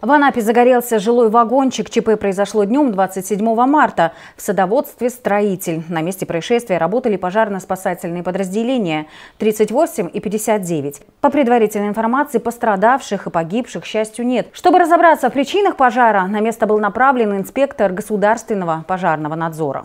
В Анапе загорелся жилой вагончик. ЧП произошло днем 27 марта в садоводстве «Строитель». На месте происшествия работали пожарно-спасательные подразделения 38 и 59. По предварительной информации, пострадавших и погибших, к счастью, нет. Чтобы разобраться в причинах пожара, на место был направлен инспектор государственного пожарного надзора.